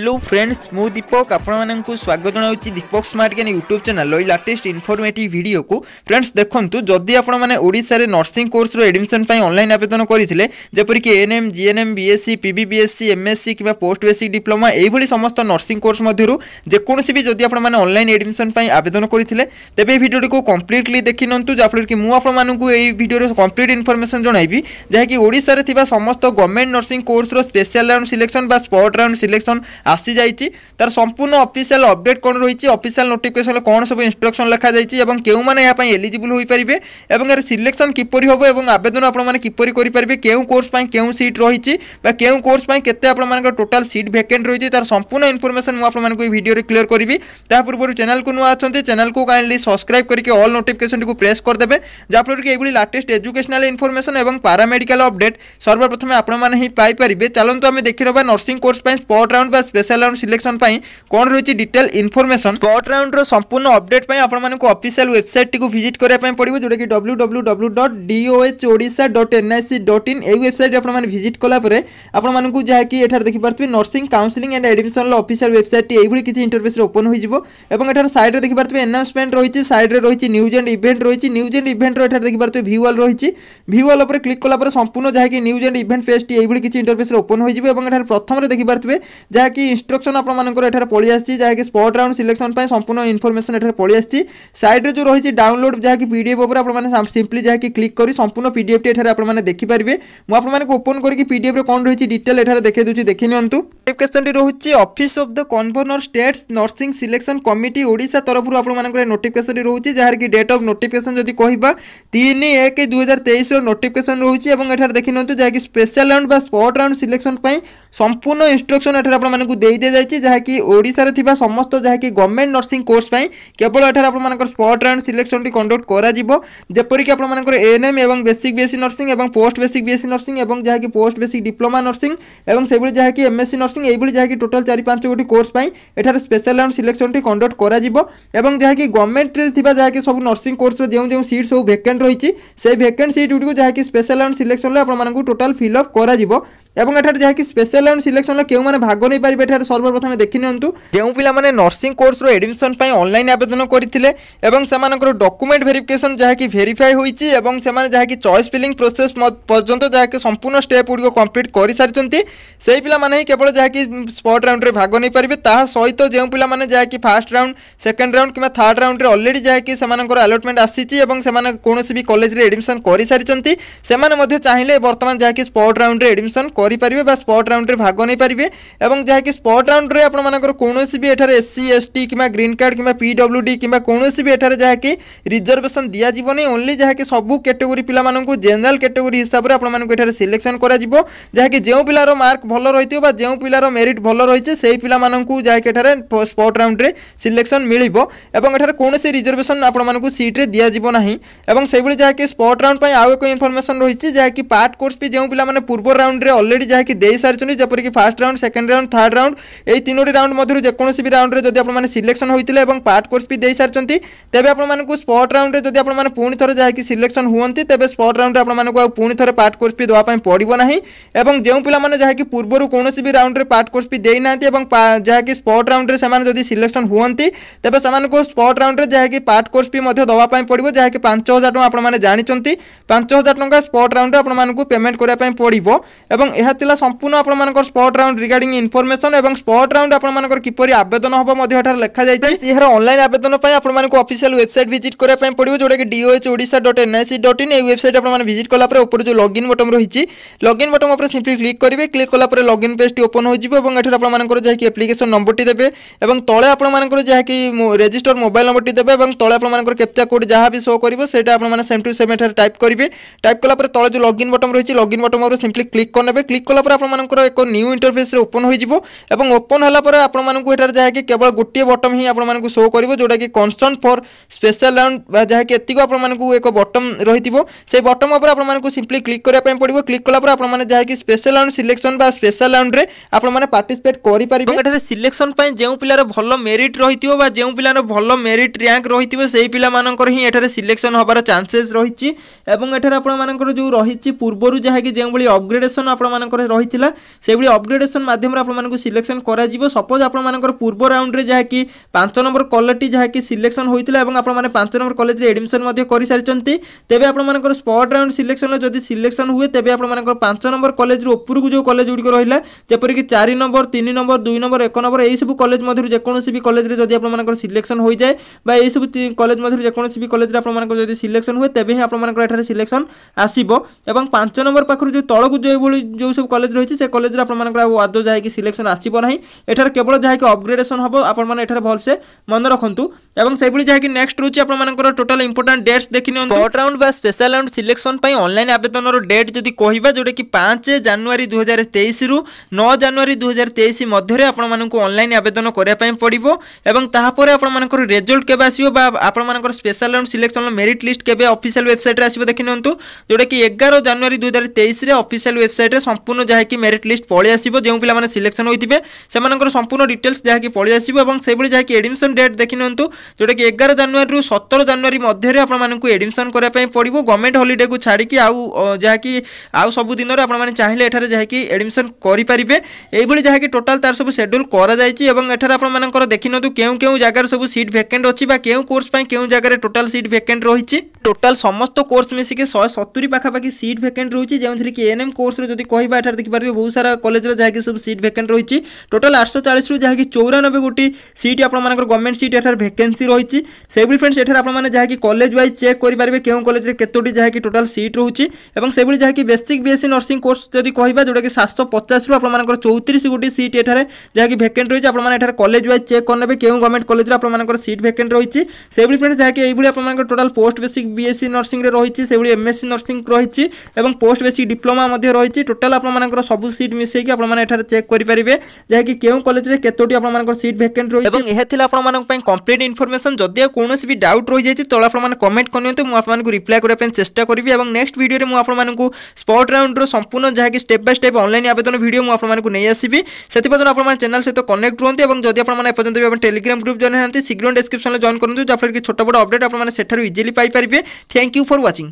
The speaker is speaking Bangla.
हेलो फ्रेंड्स मु दीपक आपण स्वागत जनावि Deepak smart Gyan YouTube channel latest informative video को फ्रेंड्स देखो जदि आपने नर्सिंग कोर्स एडमिशन अनलाइन आवेदन करते जपरिक N M G N M B S C P B S C M S C कि पोस्ट बेसिक डिप्लोमा यही समस्त नर्सिंग कोर्स मध्य जेकोसी भी जदि आपल एडमिशन आवेदन करते तेज भिडियो को कम्प्लीटली देखी नुँ जहाँफल कि मुझे भिडियो कम्प्लीट इनफर्मेसन जनइबी जहाँकि समस्त government nursing course special round selection बा स्पट राउंड सिलेक्शन আসিযাইছি তার সম্পূর্ণ অফিসিয়াল অপডেট কোণ রয়েছে অফিসিয়াল নোটিফিকেশনে কোণ সব ইনস্ট্রকশন লেখা যাইছি এবং কেউমানে এপাই এলিজিবল হয়েপারে এবং এর সিলেকশন কিপর হব এবং আবেদন আপনার কিপর করে কেউ কোর্স পাই কেউ সিট রয়েছে বা কেউ কোর্স পাই কেতে আপনার টোটাল সিট ভ্যাকেন্ট রয়েছে তার সম্পূর্ণ ইনফরমেশন মু আপনার এই ভিডিওরে ক্লিয়ার করবি তা পূর্ব চ্যানেলকে নূয়া অনেক চ্যানেলকে কাইন্ডলি সবসক্রাইব করি অল নোটিফিকেশনটি প্রেস করেদেবে যাফলে কি এইভাবে লাটেস্ট এজুকেশনাল ইনফরমেশন এবং প্যারামেডিকাল অপডেট সর্বপ্রথমে আপনার হি পাইপারে চলতু আমি দেখি নেবা নর্সিং কোর্স পাই স্পট রাউন্ড বা ସ୍ପେଶାଲ ରାଉଣ୍ଡ ସିଲେକ୍ସନ ପାଇଁ କ'ଣ ରହିଛି ଡିଟେଲ ଇନଫର୍ମେସନ ସ୍ପଟ୍ ରାଉଣ୍ଡର ସମ୍ପୂର୍ଣ୍ଣ ଅପଡେଟ୍ ପାଇଁ ଆପଣମାନଙ୍କୁ ଅଫିସିଆଲ ୱେବସାଇଟ୍ଟିକୁ ଭିଜିଟ୍ କରିବା ପାଇଁ ପଡ଼ିବ ଯେଉଁଟାକି W W W dot DOH Odisha dot NIC dot in ଏହି ୱେବସାଇଟ୍ ଆପଣମାନେ ଭିଜିଟ୍ କଲାପରେ ଆପଣମାନଙ୍କୁ ଯାହାକି ଏଠାରେ ଦେଖିପାରୁଥିବେ ନର୍ସିଂ କାଉନ୍ସିଲିଂ ଆଣ୍ଡ ଆଡ଼ମିସନର ଅଫିସିଆଲ ୱେବସାଇଟ୍ଟି ଏଇଭଳି କିଛି ଇଣ୍ଟରଫେସ୍ରେ ଓପନ୍ ହୋଇଯିବ ଏବଂ ଏଠାରେ ସାଇଡ଼୍ରେ ଦେଖିପାରୁଥିବେ ଆନାଉନ୍ସମେଣ୍ଟ ରହିଛି ସାଇଡ଼୍ରେ ରହିଛି ନ୍ୟୁଜ୍ ଆଣ୍ଡ ଇଭେଣ୍ଟ ରହିଛି ନ୍ୟୁଜ୍ ଆଣ୍ଡ ଇଭେଣ୍ଟର ଏଠାରେ ଦେଖିପାରୁଥିବେ ଭ୍ୟୁ ୱାଲ୍ ରହିଛି ଭ୍ୟୁ ୱାଲ୍ ଉପରେ କ୍ଲିକ୍ କଲାପରେ ସମ୍ପୂର୍ଣ୍ଣ ଯାହାକି ନ୍ୟୁଜ୍ ଆଣ୍ଡ ଇଭେଣ୍ଟ ପେଜ୍ଟି ଏଇଭଳି କିଛି ଇଣ୍ଟରଫେସ୍ରେ ଓପନ୍ ହୋଇଯିବ ଏବଂ ଏଠାରେ ପ୍ରଥମରେ ଦେଖିପାରୁଥିବେ ଯାହାକି गोटी इनस्ट्रक्शन आपठार पड़ी आकि स्पट राउंड सिलेक्शन संपूर्ण इनफर्मेशन एटे पड़ी आइड्रे जो रही डाउनलोड जहाँ पीडफ उपर आप सिंपली जहाँ क्लिक कर संपूर्ण पीडफ टी एटे आप देखिपारे मुझे ओपन करके पीडफ रण रही डिटेल एटे देखे देखे निफिकेसन रही office of the convenor states nursing selection committee ओडा तरफ आपर नोटिकेसन रही जहाँ कि डेट अफ नोटिकेसन जो कह तीन एक दुई तेईस नोटिकेसन रही है देखी निर्तुँ जहाँकि special round spot round selection संपूर्ण इनस्ट्रक्शन ଦେଇ ଦିଆଯାଇଛି ଯାହାକି ଓଡ଼ିଶାରେ ଥିବା ସମସ୍ତ ଯାହାକି ଗଭର୍ଣ୍ଣମେଣ୍ଟ ନର୍ସିଂ କୋର୍ସ ପାଇଁ କେବଳ ଏଠାରେ ଆପଣମାନଙ୍କର ସ୍ପଟ୍ ରାଉଣ୍ଡ ସିଲେକ୍ସନଟି କଣ୍ଡକ୍ଟ କରାଯିବ ଯେପରିକି ଆପଣମାନଙ୍କର ଏଏନ୍ଏମ୍ ଏବଂ ବେସିକ୍ ବିଏସ୍ସି ନର୍ସିଂ ଏବଂ ପୋଷ୍ଟ ବେସିକ୍ ବିଏସ୍ସି ନର୍ସିଂ ଏବଂ ଯାହାକି ପୋଷ୍ଟ ବେସିକ୍ ଡିପ୍ଲୋମା ନର୍ସିଂ ଏବଂ ସେଭଳି ଯାହାକି ଏମ୍ଏସ୍ସି ନର୍ସିଂ ଏଇଭଳି ଯାହାକି ଟୋଟାଲ୍ ଚାରି ପାଞ୍ଚ ଗୋଟି କୋର୍ସ ପାଇଁ ଏଠାରେ ସ୍ପେଶାଲ ରାଉଣ୍ଡ ସିଲେକ୍ସନଟି କଣ୍ଡକ୍ଟ କରାଯିବ ଏବଂ ଯାହାକି ଗଭର୍ଣ୍ଣମେଣ୍ଟରେ ଥିବା ଯାହାକି ସବୁ ନର୍ସିଂ କୋର୍ସର ଯେଉଁ ଯେଉଁ ସିଟ୍ ସବୁ ଭେକେଣ୍ଟ ରହିଛି সেই ଭେକେଣ୍ଟ ସିଟ୍ ଗୁଡ଼ିକୁ ଯାହାକି ସ୍ପେଶାଲ୍ রাউন্ড সিলেকশন ଆପଣମାନଙ୍କୁ ଟୋଟାଲ୍ ফিল କରାଯିବ এবং এঠার যা কি স্পেশাল রাউন্ড সিলেকশনরে কেউ মানে ভাগ নিয়ে পারিবে এঠার সর্বপ্রথমে দেখি নিয়ন্তু যে পিলা মানে নর্সিং কোর্সর এডমিশন পাই অনলাইন আবেদন করে এবং সে ডকুমেন্ট ভেরিফিকেসন যা কি ভেরিফাই হয়েছে এবং সে যা কি চয়েস ফিলিং প্রোসেস পর্যন্ত যা কি সম্পূর্ণ স্টেপ গুড়ি কমপ্লিট করে সারিছন্তি সেই পিলা মানে কেবল যা কি স্পট রাউন্ডে ভাগ নিয়ে পারিবে তাহা সহিত যে পিলা মানে যা কি ফার্স্ট রাউন্ড সেকেন্ড রাউন্ড কিংবা থার্ড রাউন্ডে অলরেডি যা কি সেমানকর আলটমেন্ট আসিছি এবং সে কোনসি কলেজে এডমিশন করে সারিছন্তি সে চাইলে বর্তমান যা কি স্পট রাউন্ডে এডমিশন କରିପାରିବେ ବା ସ୍ପଟ୍ ରାଉଣ୍ଡରେ ଭାଗ ନେଇପାରିବେ ଏବଂ ଯାହାକି ସ୍ପଟ୍ ରାଉଣ୍ଡରେ ଆପଣମାନଙ୍କର କୌଣସି ବି ଏଠାରେ ଏସ୍ ସି ଏସ୍ ଟି କିମ୍ବା ଗ୍ରୀନ୍ କାର୍ଡ଼ କିମ୍ବା ପି ଡବ୍ଲ୍ୟୁ ଡି କିମ୍ବା କୌଣସି ବି ଏଠାରେ ଯାହାକି ରିଜର୍ଭେସନ୍ ଦିଆଯିବନି ଓନ୍ଲି ଯାହାକି ସବୁ କ୍ୟାଟେଗୋରୀ ପିଲାମାନଙ୍କୁ ଜେନେରାଲ୍ କ୍ୟାଟେଗୋରୀ ହିସାବରେ ଆପଣମାନଙ୍କୁ ଏଠାରେ ସିଲେକ୍ସନ୍ କରାଯିବ ଯାହାକି ଯେଉଁ ପିଲାର ମାର୍କ ଭଲ ରହିଥିବ ବା ଯେଉଁ ପିଲାର ମେରିଟ୍ ଭଲ ରହିଛି ସେହି ପିଲାମାନଙ୍କୁ ଯାହାକି ଏଠାରେ ସ୍ପଟ୍ ରାଉଣ୍ଡରେ ସିଲେକ୍ସନ୍ ମିଳିବ ଏବଂ ଏଠାରେ କୌଣସି ରିଜର୍ଭେସନ୍ ଆପଣମାନଙ୍କୁ ସିଟ୍ରେ ଦିଆଯିବ ନାହିଁ ଏବଂ ସେହିଭଳି ଯାହାକି ସ୍ପଟ୍ ରାଉଣ୍ଡ ପାଇଁ ଆଉ ଏକ ଇନଫର୍ମେସନ୍ ରହିଛି ଯାହାକି ପାର୍ଟ କୋର୍ସ ବି ଯେଉଁ ପିଲାମାନେ ପୂର୍ବ ରାଉଣ୍ଡରେ ଅଲରେଡ଼ି अलरेडी जहाँकि सारी जपरिक first round second round third round योटी राउंड मधर जो भी राउंड में जब आप सिलेक्शन होते हैं और पार्ट कोर्स भी दे सारी तेज आपको स्पट राउंड में जब आप थर जहाँकि सिलेक्शन हूँ तेज स्पट राउंड में आपको पुणी थे पार्ट कोर्स भी देवाई पड़ब ना और जो पाने जहाँकि पूर्व कौन भी राउंड में पार्ट कोर्स भी देना जहाँकि स्पट राउंड में सिलेक्शन हूँ तेज से स्पट राउंड में जहाँकि पार्ट कोर्स भी देवाई पड़ो जहाँकि पांच हजार टाँग आप जानते पांच हजार टाँग स्पट राउंड में आपको पेमेंट करापी पड़ो ଏହା ଥିଲା ସମ୍ପୂର୍ଣ୍ଣ ଆପଣମାନଙ୍କର ସ୍ପଟ୍ ରାଉଣ୍ଡ ରିଗାର୍ଡିଂ ଇନଫର୍ମେସନ୍ ଏବଂ ସ୍ପଟ୍ ରାଉଣ୍ଡ ଆପଣମାନଙ୍କର କିପରି ଆବେଦନ ହେବ ମଧ୍ୟ ଏଠାରେ ଲେଖାଯାଇଥାଏ ଏହାର ଅନଲାଇନ୍ ଆବେଦନ ପାଇଁ ଆପଣମାନଙ୍କୁ ଅଫିସିଆଲ ୱେବସାଇଟ୍ ଭିଜିଟ୍ କରିବା ପାଇଁ ପଡ଼ିବ ଯେଉଁଟାକି DOH Odisha dot NIC dot in ଏହି ୱେବସାଇଟ୍ ଆପଣମାନେ ଭିଜିଟ୍ କଲା ପରେ ଉପରେ ଯେଉଁ ଲଗ୍ଇନ୍ ବଟମ୍ ରହିଛି ଲଗ୍ଇନ୍ ବଟମ୍ ଉପରେ ସିମ୍ପଲି କ୍ଲିକ୍ କରିବେ କ୍ଲିକ୍ କଲା ପରେ ଲଗ୍ଇନ୍ ପେଜ୍ଟି ଓପନ୍ ହୋଇଯିବ ଏବଂ ଏଠାରେ ଆପଣମାନଙ୍କର ଯାହାକି ଆପ୍ଲିକେସନ୍ ନମ୍ବରଟି ଦେବେ ଏବଂ ତଳେ ଆପଣମାନଙ୍କର ଯାହାକି ରେଜିଷ୍ଟର ମୋବାଇଲ୍ ନମ୍ବରଟି ଦେବେ ଏବଂ ତଳେ ଆପଣମାନଙ୍କର କେପ୍ଚା କୋଡ୍ ଯାହା ବି ଶୋ କରିବ ସେଇଟା ଆପଣମାନେ ସେମ୍ ଟୁ ସେମ୍ ଏଠାରେ ଟାଇପ୍ କରିବେ ଟାଇପ୍ କଲା ପରେ ତଳେ ଯେଉଁ ଲଗ୍ଇନ୍ ବଟମ୍ ରହିଛି ଲଗ୍ଇନ୍ ବଟମ୍ ଉପରେ ସିମ୍ପଲି କ୍ଲିକ୍ କରିନେବେ ক্লিক কলাপরে আপনার এক নিউ ইন্টরফেসে ওপন হয়ে যাব এবং ওপন হলাপরে আপনার এটার যা কেবল গোটিয়ে বটম হি আপনার শো করব যেটা কি কনস্টন্ট ফর স্পেশাল রাউন্ড যা এতিক আপনার এক বটম রয়েছে সেই বটম উপরে আপনার সিম্পলি ক্লিক করা পড়ব ক্লিক কলাপরে আপনার যা স্পেশাল রাউন্ড সিলেকশন বা স্পেশাল রাউন্ডে আপনার পার্টিসিপেট করে পারবে এখানে সিলেকশন যে পিলার ভাল মেরিট রয়েছে বা যে পিলার ভাল মেরিট র্যাঙ্ক রয়েছে সেই পিলা হি এখানে সিলেকশন হবার চান্সেস রয়েছে এবং এখানে আপনার যে রয়েছে পূর্বর যা কি যেভাবে অপগ্রেডেসন আপনার ଆପଣମାନଙ୍କର ରହିଥିଲା ସେଭଳି ଅପଗ୍ରେଡେସନ୍ ମାଧ୍ୟମରେ ଆପଣମାନଙ୍କୁ ସିଲେକ୍ସନ୍ କରାଯିବ ସପୋଜ୍ ଆପଣମାନଙ୍କର ପୂର୍ବ ରାଉଣ୍ଡରେ ଯାହାକି ପାଞ୍ଚ ନମ୍ବର କଲେଜଟି ଯାହାକି ସିଲେକ୍ସନ୍ ହୋଇଥିଲା ଏବଂ ଆପଣମାନେ ପାଞ୍ଚ ନମ୍ବର କଲେଜରେ ଏଡ଼ମିସନ୍ ମଧ୍ୟ କରିସାରିଛନ୍ତି ତେବେ ଆପଣମାନଙ୍କର ସ୍ପଟ୍ ରାଉଣ୍ଡ ସିଲେକ୍ସନ୍ରେ ଯଦି ସିଲେକ୍ସନ୍ ହୁଏ ତେବେ ଆପଣମାନଙ୍କର ପାଞ୍ଚ ନମ୍ବର କଲେଜରୁ ଉପରକୁ ଯେଉଁ କଲେଜ ଗୁଡ଼ିକ ରହିଲା ଯେପରିକି ଚାରି ନମ୍ବର ତିନି ନମ୍ବର ଦୁଇ ନମ୍ବର ଏକ ନମ୍ବର ଏହିସବୁ କଲେଜ ମଧ୍ୟରୁ ଯେକୌଣସି ବି କଲେଜରେ ଯଦି ଆପଣମାନଙ୍କର ସିଲେକ୍ସନ୍ ହୋଇଯାଏ বা এইসব কলেজ মধ্যে যেকোনসি বি কলেজে আপনার যদি সিলেকশন হুয়ে তেবে হি আপনার এখানে সিলেকশন আসব এবং পাঁচ নম্বর পাখু যে তলক যেভাবে যে সব কলেজ রয়েছে সে কলেজে আপনার আদ যাই সিলেকশন আসব না এঠার কেবল যা অপগ্রেডেসন হব আপনার এঠার ভালসে মনে রাখতু এবং সেইভাবে যা নেক্সট রয়েছে আপনার টোটাল ইম্পর্টাট ডেটস দেখি নিও স্পট রাউন্ড বা স্পেশাল রাউন্ড সিলেকশন অনলাইন আবেদনর ডেট যদি কহবা যেটা কি পাঁচ জানুয়ারি দুই হাজার তেইশ রু ন জানুয়ারি দুই হাজার তেইশ মধ্যে আপনার অনলাইন আবেদন করা পড়ব এবং তাপরে আপনার রেজল্ট কেবে আসবে বা আপনার special round selection merit list কেবে অফিসিয়াল ওয়েবসাইটে আসবে দেখি নিও যেটা কি এগারো জানুয়ারি দুই হাজার তেইশে অফিসিয়াল ওয়েবসাইটে সম্পূর্ণ যাকি মেরিট লিষ্ট পড়ে আসব যে পিলা সিলেকশন হয়ে সে সম্পূর্ণ ডিটেলস যাকি পড়ে আসব এবং সেইভাবে যাকি এডমিশন ডেট দেখি নিউ যেটা কি এগার জানুয়ারি সতের জানুয়ারি মধ্যে আপনার এডমিশন করা পড়ব গভর্নমেন্ট হলিডে কু ছাড়ি আকি আবুদিন আপনার চাইলে এখানে যাকি এডমিশন করে পারে এইভাবে যাকি টোটাল তার সব সেড্যুল করা যাই এবং এখানে আপনার দেখি নিউ কেউ কেউ জায়গার সব সিট ভ্যাকেন্ট অ কেউ কোর্স কেউ জায়গায় টোটাল সিট ভ্যাকেন্ট রয়েছে টোটাল সমস্ত কোর্স মিশিকি শহে সতুরি পাখাপাখি সিট ভ্যাকেন্ট রয়েছে যেমন কি এএনএম কোর্সর যদি কহবা এখানে দেখিপারে বহু সারা কলেজের যা সব সিট ভ্যাকেন্ট রয়েছে টোটাল আটশো চাশু যা চৌরানবে গোটি সিট আপনার গভর্নমেন্ট সিট এখানে ভ্যাকেন্সি রয়েছে সেইভাবে ফ্রেন্ডস এখানে আপনার যা কলেজ ওয়াইজ চেক করে পারবে কেউ কলেজের কতটি যা টোটাল সিট রয়েছে এবং সেইভাবে যা বেসিক বিএসসি নর্সিং কোর্স যদি কহবা যেটা কি সাতশো পচাশু আপনার চৌত্রিশ গোটি সিট এখানে যা ভ্যাকেন্ট রয়েছে আপনার এখানে কলেজ ওয়াইজ চেক করে নেবে কেউ গভর্নমেন্ট কলেজের আপনার সিট ভ্যাকেন্ট রয়েছে সেইভাবে ফ্রেন্ডস যা এইভাবে আপনার টোটাল পোস্ট বেসিক বিএসসি নর্সিংরে রয়েছে সেভাবে এমএসসি নর্সিং রয়েছে এবং পোস্ট বেসিক ডিপ্লোমা রয়েছে টোটাল আপনার সবু সিট মিশাইকি আপনার এখানে চেক করে পারে যা কি কেউ কলেজে কতোটি আপনার সিট ভ্যাকেন্ট রয়েছে এবং এলা আপনার কমপ্লিট ইনফরমেশন যদি কৌশি বি ডাউট রয়েছে তলে আপনার কমেন্ট করনিয়ন্তু মু আপনার রিপ্লাই করা চেষ্টা করবি এবং নেক্সট ভিডিওরে মু আপনার স্পট রাউন্ডর সম্পূর্ণ যা কি স্টেপ বাই স্টেপ অনলাইন আবেদন ভিডিও মু আপনার নিয়ে আসবি সেপর্যন্ত আপনার চ্যানেল সহ কনেক্ট রুহতি এবং যদি আপনার এপর্যন্ত টেলিগ্রাম গ্রুপ জয়েন হ্যাঁ শীঘ্র ডেসক্রিপশন জয়েন করুন যাফলে কি ছোট বড় অপডেট আপনার সেঠার ইজিলি পাইপারে थैंक यू फॉर वॉचिंग